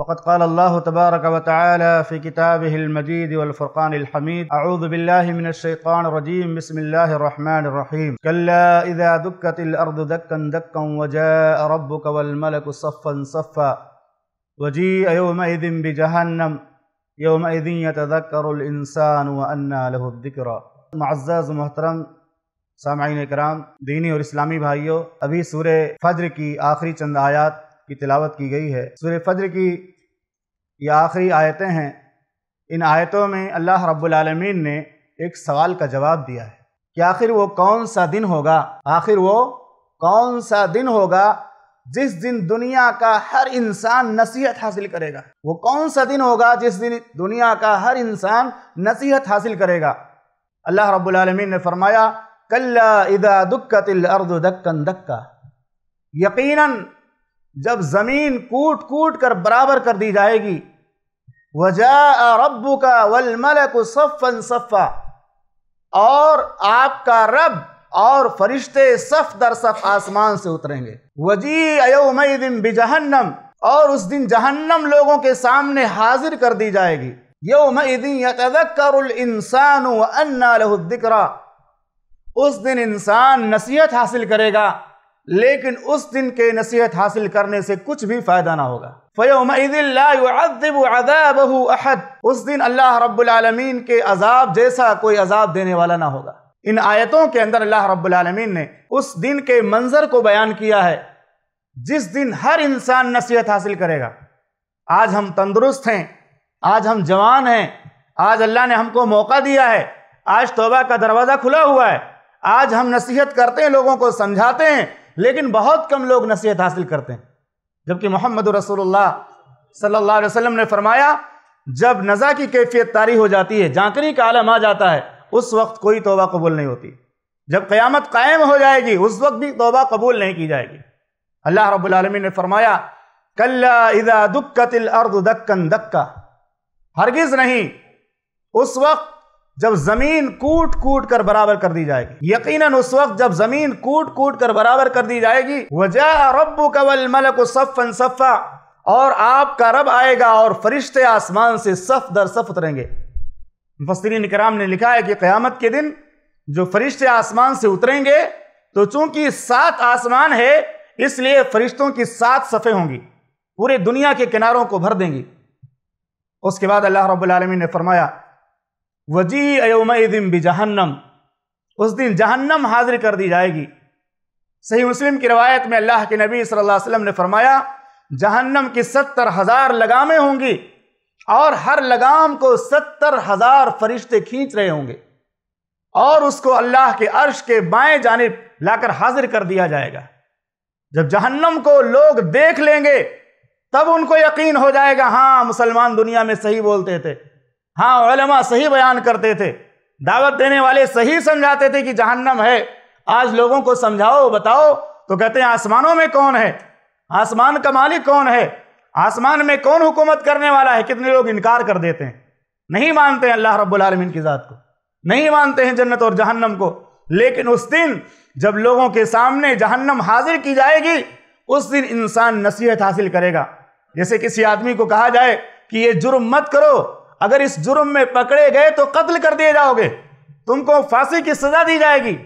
فقد قال الله تبارك وتعالى في كتابه المجيد والفرقان الحميد اعوذ بالله من الشيطان الرجيم بسم الله الرحمن الرحيم كلا اذا دكت الارض دكا دكا وجاء ربك والملك صفا صفا وجيء يومئذ بجحنم يومئذ يتذكر الانسان وأنى له الذكرى معزز محترم سامعين الكرام ديني और इस्लामी भाइयों अभी सूर्य फज्र की आखिरी चंद आयात की तिलावत की गई है सूर्य फज्र की ये आखिरी आयतें हैं इन आयतों में अल्लाह रब्बुलमीन ने एक सवाल का जवाब दिया है कि आखिर वो कौन सा दिन होगा आखिर वो कौन सा दिन होगा जिस दिन दुनिया का हर इंसान नसीहत हासिल करेगा वो कौन सा दिन होगा जिस दिन दुनिया का हर इंसान नसीहत हासिल करेगा अल्लाह रब्बुलमीन ने फरमाया कल्ला इदा दुक्कत अर्द दक्कन दक्का यकीनन जब ज़मीन कूट कूट कर बराबर कर दी जाएगी वजा रब्बू का वलमलक सफ़न सफ़ा और आपका रब और फरिश्ते सफ दर सफ आसमान से उतरेंगे वजी दिन बिजहन्नम और उस दिन जहन्नम लोगों के सामने हाजिर कर दी जाएगी दिन लहुद्दिकरा उस दिन इंसान नसीहत हासिल करेगा लेकिन उस दिन के नसीहत हासिल करने से कुछ भी फायदा ना होगा अहद उस दिन अल्लाह रब्बुलमीन के अजाब जैसा कोई अजाब देने वाला ना होगा इन आयतों के अंदर अल्लाह रब्बुलमीन ने उस दिन के मंजर को बयान किया है जिस दिन हर इंसान नसीहत हासिल करेगा आज हम तंदुरुस्त हैं आज हम जवान हैं आज अल्लाह ने हमको मौका दिया है आज तोबा का दरवाज़ा खुला हुआ है आज हम नसीहत करते हैं लोगों को समझाते हैं लेकिन बहुत कम लोग नसीहत हासिल करते हैं जबकि मोहम्मद रसोल्ला सल्ला वसलम ने फरमाया जब नज़ा की कैफियत तारी हो जाती है झांकरी का आलम आ जाता है उस वक्त कोई तोबा कबूल नहीं होती जब क़यामत कायम हो जाएगी उस वक्त भी तोबा कबूल नहीं की जाएगी अल्लाह रबालमी ने फरमाया कल्ला इदा दुक्कतिल अर्द दक्कन दक्का हरगिज़ नहीं उस वक्त जब जमीन कूट कूट कर बराबर कर दी जाएगी यकीनन उस वक्त जब जमीन कूट कूट कर बराबर कर दी जाएगी वजह रब्बु कवल मलक सफ़न सफ़ा और आपका रब आएगा और फरिश्ते आसमान से सफ दर सफ उतरेंगे मुफसरीन कराम ने लिखा है कि क़्यामत के दिन जो फरिश्ते आसमान से उतरेंगे तो चूंकि सात आसमान है इसलिए फरिश्तों की सात सफ़े होंगी पूरे दुनिया के किनारों को भर देंगी उसके बाद अल्लाह रब्बुल रबालमीन ने फरमाया वजी अयोम भी जहन्नम उस दिन जहन्नम हाजिर कर दी जाएगी सही मुस्लिम की रवायत में अल्लाह के नबी सल्लल्लाहु अलैहि वसल्लम ने फरमाया जहन्नम की सत्तर हज़ार लगामें होंगी और हर लगाम को सत्तर हज़ार फरिश्ते खींच रहे होंगे और उसको अल्लाह के अर्श के बाएं जानब लाकर हाजिर कर दिया जाएगा जब जहन्नम को लोग देख लेंगे तब उनको यकीन हो जाएगा हाँ मुसलमान दुनिया में सही बोलते थे हाँ उलमा सही बयान करते थे दावत देने वाले सही समझाते थे कि जहन्नम है आज लोगों को समझाओ बताओ तो कहते हैं आसमानों में कौन है आसमान का मालिक कौन है आसमान में कौन हुकूमत करने वाला है कितने लोग इनकार कर देते हैं नहीं मानते हैं अल्लाह रब्बुल आलमीन की ज़ात को नहीं मानते हैं जन्नत और जहन्नम को लेकिन उस दिन जब लोगों के सामने जहन्नम हाजिर की जाएगी उस दिन इंसान नसीहत हासिल करेगा जैसे किसी आदमी को कहा जाए कि ये जुर्म मत करो अगर इस जुर्म में पकड़े गए तो कत्ल कर दिए जाओगे तुमको फांसी की सजा दी जाएगी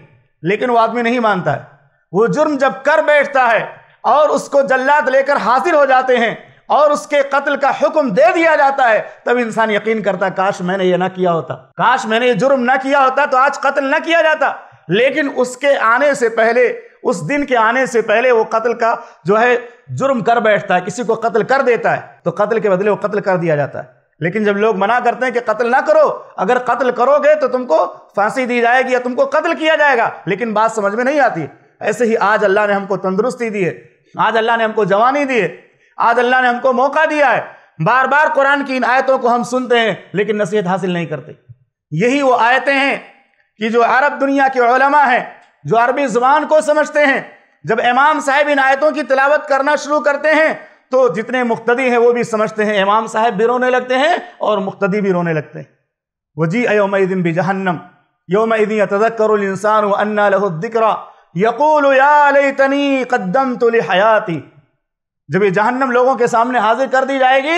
लेकिन वो आदमी नहीं मानता है वो जुर्म जब कर बैठता है और उसको जल्लाद लेकर हाजिर हो जाते हैं और उसके कत्ल का हुक्म दे दिया जाता है तब इंसान यकीन करता काश मैंने ये ना किया होता काश मैंने ये जुर्म ना किया होता तो आज कत्ल ना किया जाता लेकिन उसके आने से पहले उस दिन के आने से पहले वो कत्ल का जो है जुर्म कर बैठता है किसी को कत्ल कर देता है तो कत्ल के बदले वो कत्ल कर दिया जाता है लेकिन जब लोग मना करते हैं कि कत्ल ना करो अगर कत्ल करोगे तो तुमको फांसी दी जाएगी या तुमको कत्ल किया जाएगा लेकिन बात समझ में नहीं आती ऐसे ही आज अल्लाह ने हमको तंदुरुस्ती दी है आज अल्लाह ने हमको जवानी दी है आज अल्लाह ने हमको मौका दिया है बार बार कुरान की इन आयतों को हम सुनते हैं लेकिन नसीहत हासिल नहीं करते यही वो आयतें हैं कि जो अरब दुनिया के ओलमा हैं जो अरबी ज़ुबान को समझते हैं जब इमाम साहब इन आयतों की तिलावत करना शुरू करते हैं तो जितने मुख्तदी हैं वो भी समझते हैं इमाम साहब भी रोने लगते हैं और मुख्तदी भी रोने लगते हैं जी अयोम दिन भी जहन्नम योम दिन तजक्कर अन्ना लहुद्दिक्रा यकूल तनी कदम तो हयाती जब ये जहन्नम लोगों के सामने हाजिर कर दी जाएगी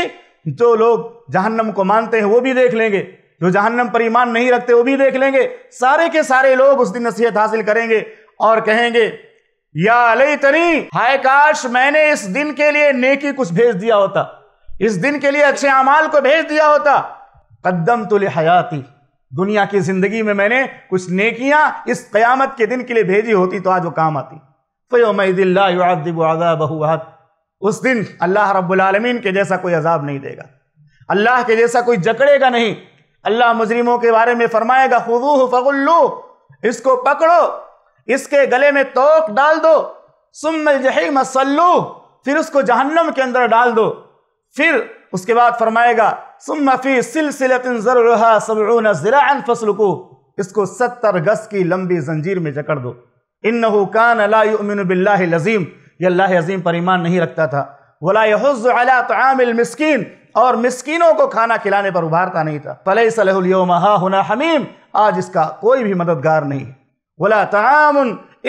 जो लोग जहन्नम को मानते हैं वो भी देख लेंगे जो जहन्नम पर ईमान नहीं रखते वो भी देख लेंगे सारे के सारे लोग उस दिन नसीहत हासिल करेंगे और कहेंगे या अलई हाय काश मैंने इस दिन के लिए नेकी कुछ भेज दिया होता इस दिन के लिए अच्छे अमाल को भेज दिया होता कदम तुल हयाती दुनिया की जिंदगी में मैंने कुछ नेकियां इस कयामत के दिन के लिए भेजी होती तो आज वो काम आती बहुत उस दिन अल्लाह रब्बुलमीन के जैसा कोई अजाब नहीं देगा अल्लाह के जैसा कोई जकड़ेगा नहीं अल्लाह मुजरिमों के बारे में फरमाएगा खुदू फगुल्लू इसको पकड़ो इसके गले में तोक डाल दो सुमल जही सल्लू फिर उसको जहन्नम के अंदर डाल दो फिर उसके बाद फरमाएगा सुमफी सिलसिलको इसको सत्तर गज की लंबी जंजीर में जकड़ दो इन नकान अलाबिल्ला लजीम ये अल्लाह अजीम पर ईमान नहीं रखता था वला तमिल मिस्किन और मिस्कीनों को खाना खिलाने पर उभारता नहीं था फलई सलहुलयोमा हमीम आज इसका कोई भी मददगार नहीं वला तमाम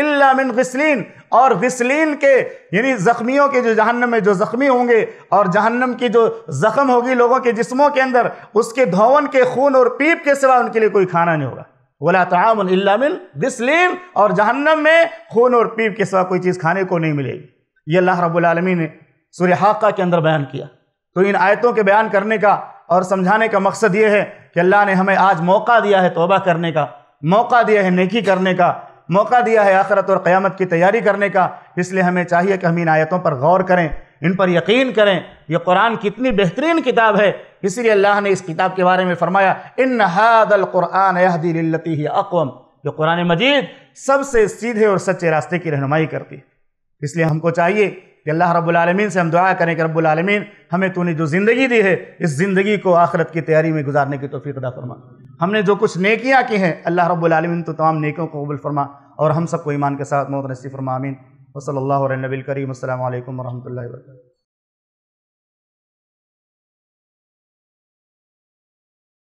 इलामिन गसलिन और गसलिन के यानी ज़ख्मियों के जो जहन्नम में जो ज़ख्मी होंगे और जहन्नम की जो ज़ख़म होगी लोगों के जिस्मों के अंदर उसके धोवन के खून और पीप के सिवा उनके लिए कोई खाना नहीं होगा वला तमाम इलामिन गसलिन और जहन्नम में खून और पीप के सिवा कोई चीज़ खाने को नहीं मिलेगी ये अल्लाह रबालमी ने सुर हाका के अंदर बयान किया तो इन आयतों के बयान करने का और समझाने का मकसद ये है कि अल्लाह ने हमें आज मौका दिया है तोबा करने का मौका दिया है नेकी करने का मौका दिया है आखरत और क़्यामत की तैयारी करने का इसलिए हमें चाहिए कि हम इन आयतों पर गौर करें इन पर यकीन करें यह कुरान कितनी बेहतरीन किताब है इसीलिए अल्लाह ने इस किताब के बारे में फरमाया इन हादल कुरान यहदी अकवम जो कुरान मजीद सबसे सीधे और सच्चे रास्ते की रहनुमाई करती है इसलिए हमको चाहिए कि अल्लाह रब्लमिन से हम दुआ करें कि रब्लमिन हमें तूने जो ज़िंदगी दी है इस ज़िंदगी को आखरत की तैयारी में गुजारने की तोफ़ी अदा फरमा हमने जो कुछ नेकियाँ की हैं अल्लाह रब्लमिन तो तमाम नेकों को कबूल फरमा और हम सबको ईमान के साथ मोहत नसी फरमा आमीन वसल नबील करीम असल वरहमल वर्क